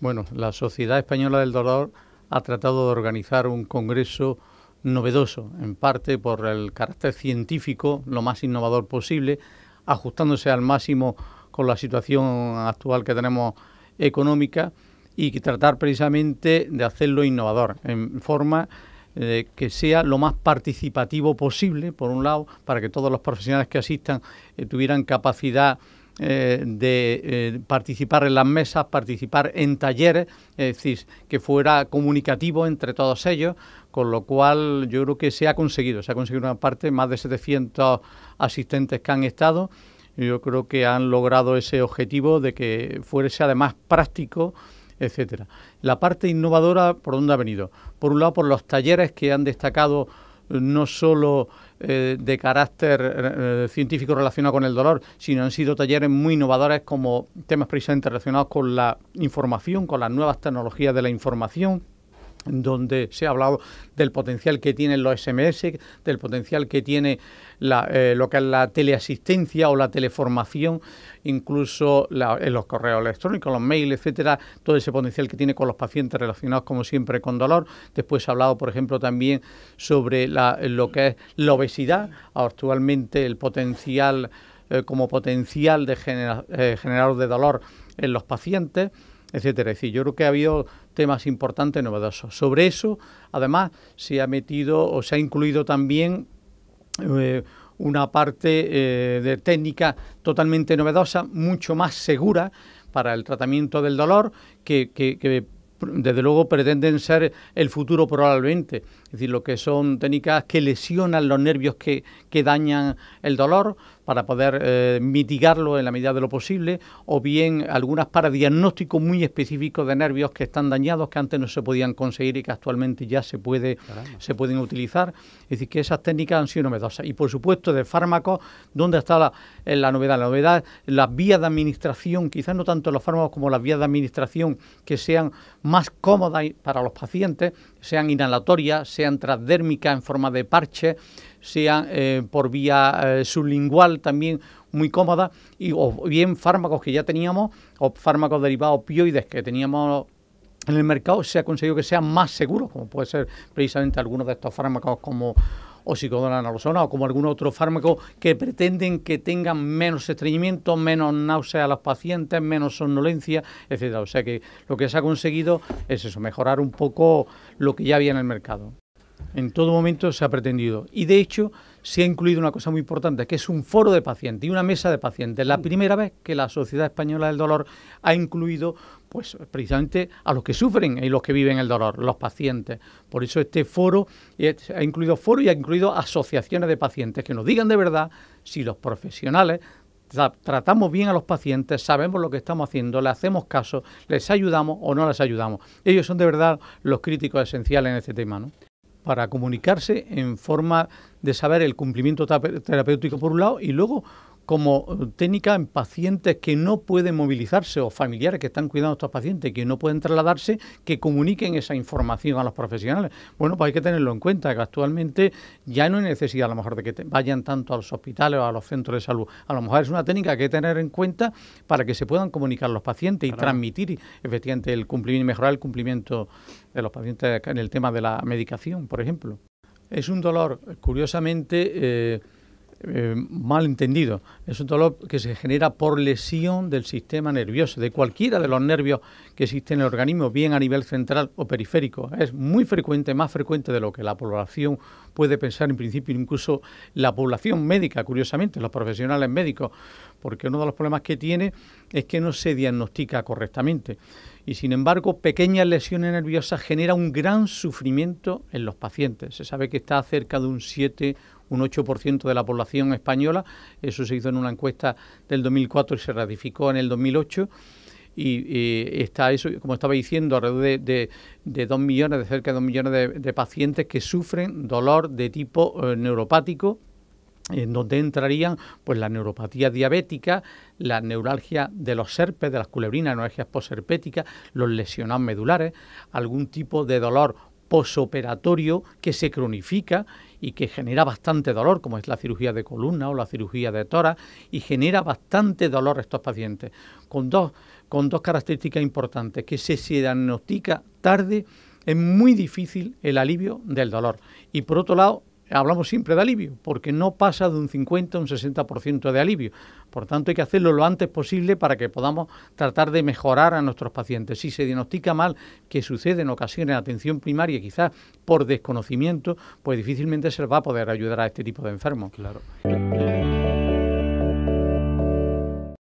Bueno, la Sociedad Española del Dolor ha tratado de organizar un congreso novedoso, en parte por el carácter científico, lo más innovador posible, ajustándose al máximo con la situación actual que tenemos económica y tratar precisamente de hacerlo innovador, en forma eh, que sea lo más participativo posible, por un lado, para que todos los profesionales que asistan eh, tuvieran capacidad eh, de eh, participar en las mesas, participar en talleres, es decir, que fuera comunicativo entre todos ellos, con lo cual yo creo que se ha conseguido, se ha conseguido una parte, más de 700 asistentes que han estado. Yo creo que han logrado ese objetivo de que fuese además práctico etcétera. La parte innovadora, ¿por dónde ha venido? Por un lado, por los talleres que han destacado no solo eh, de carácter eh, eh, científico relacionado con el dolor, sino han sido talleres muy innovadores como temas precisamente relacionados con la información, con las nuevas tecnologías de la información, donde se ha hablado del potencial que tienen los SMS, del potencial que tiene eh, lo que es la teleasistencia o la teleformación, incluso en los correos electrónicos, los mails, etcétera, todo ese potencial que tiene con los pacientes relacionados, como siempre, con dolor. Después se ha hablado, por ejemplo, también sobre lo que es la obesidad. Actualmente, el potencial eh, como potencial de genera, eh, generador de dolor en los pacientes etcétera. yo creo que ha habido temas importantes, novedosos. Sobre eso, además, se ha metido o se ha incluido también eh, una parte eh, de técnica totalmente novedosa, mucho más segura para el tratamiento del dolor, que desde luego pretenden ser el futuro probablemente es decir, lo que son técnicas que lesionan los nervios que, que dañan el dolor para poder eh, mitigarlo en la medida de lo posible, o bien algunas para diagnóstico muy específico de nervios que están dañados, que antes no se podían conseguir y que actualmente ya se, puede, se pueden utilizar. Es decir, que esas técnicas han sido novedosas. Y por supuesto, de fármacos, ¿dónde está la, eh, la novedad? La novedad, las vías de administración, quizás no tanto los fármacos como las vías de administración que sean más cómodas para los pacientes, sean inhalatorias, sean transdérmicas en forma de parche, sean eh, por vía eh, sublingual también muy cómoda, y, o bien fármacos que ya teníamos, o fármacos derivados opioides que teníamos en el mercado, se ha conseguido que sean más seguros, como puede ser precisamente algunos de estos fármacos como o son o como algún otro fármaco que pretenden que tengan menos estreñimiento, menos náuseas a los pacientes, menos somnolencia, etcétera. O sea que lo que se ha conseguido es eso, mejorar un poco lo que ya había en el mercado. En todo momento se ha pretendido. Y de hecho, se ha incluido una cosa muy importante, que es un foro de pacientes y una mesa de pacientes. La primera vez que la Sociedad Española del Dolor ha incluido pues precisamente a los que sufren y los que viven el dolor, los pacientes. Por eso este foro eh, ha incluido foro y ha incluido asociaciones de pacientes que nos digan de verdad si los profesionales tratamos bien a los pacientes, sabemos lo que estamos haciendo, le hacemos caso, les ayudamos o no les ayudamos. Ellos son de verdad los críticos esenciales en este tema. ¿no? Para comunicarse en forma de saber el cumplimiento terapéutico por un lado y luego como técnica en pacientes que no pueden movilizarse o familiares que están cuidando a estos pacientes que no pueden trasladarse, que comuniquen esa información a los profesionales. Bueno, pues hay que tenerlo en cuenta, que actualmente ya no hay necesidad a lo mejor de que vayan tanto a los hospitales o a los centros de salud. A lo mejor es una técnica que hay que tener en cuenta para que se puedan comunicar los pacientes y transmitir efectivamente el cumplimiento y mejorar el cumplimiento de los pacientes en el tema de la medicación, por ejemplo. Es un dolor, curiosamente... Eh, eh, mal entendido. Es un dolor que se genera por lesión del sistema nervioso, de cualquiera de los nervios que existen en el organismo, bien a nivel central o periférico. Es muy frecuente, más frecuente de lo que la población puede pensar en principio, incluso la población médica, curiosamente, los profesionales médicos, porque uno de los problemas que tiene es que no se diagnostica correctamente. Y sin embargo, pequeñas lesiones nerviosas generan un gran sufrimiento en los pacientes. Se sabe que está cerca de un 7, un 8% de la población española. Eso se hizo en una encuesta del 2004 y se ratificó en el 2008 y, está eso, como estaba diciendo, alrededor de, de, 2 millones, de cerca de 2 millones de, pacientes que sufren dolor de tipo eh, neuropático en donde entrarían pues la neuropatía diabética, la neuralgia de los serpes, de las culebrinas, neuralgias posherpéticas, los lesionados medulares, algún tipo de dolor posoperatorio que se cronifica y que genera bastante dolor, como es la cirugía de columna o la cirugía de tora... y genera bastante dolor a estos pacientes, con dos, con dos características importantes, que se diagnostica tarde, es muy difícil el alivio del dolor, y por otro lado, hablamos siempre de alivio, porque no pasa de un 50 a un 60% de alivio. Por tanto, hay que hacerlo lo antes posible para que podamos tratar de mejorar a nuestros pacientes. Si se diagnostica mal, que sucede en ocasiones en atención primaria, quizás por desconocimiento, pues difícilmente se va a poder ayudar a este tipo de enfermos. Claro.